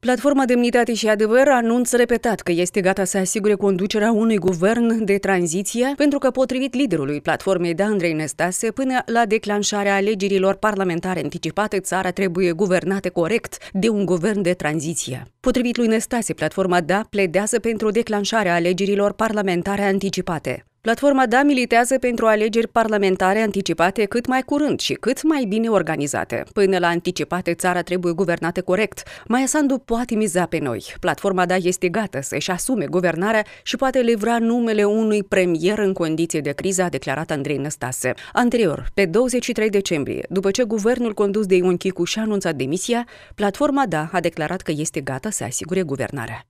Platforma Demnitate și Adevăr anunță repetat că este gata să asigure conducerea unui guvern de tranziție, pentru că, potrivit liderului platformei de Andrei Nestase, până la declanșarea alegerilor parlamentare anticipate, țara trebuie guvernată corect de un guvern de tranziție. Potrivit lui Nestase, platforma DA pledează pentru declanșarea alegerilor parlamentare anticipate. Platforma DA militează pentru alegeri parlamentare anticipate cât mai curând și cât mai bine organizate. Până la anticipate, țara trebuie guvernată corect. Maia Sandu poate miza pe noi. Platforma DA este gata să-și asume guvernarea și poate livra numele unui premier în condiții de criză, a declarat Andrei Năstase. Anterior, pe 23 decembrie, după ce guvernul condus de Ion Chicu și-a anunțat demisia, Platforma DA a declarat că este gata să asigure guvernarea.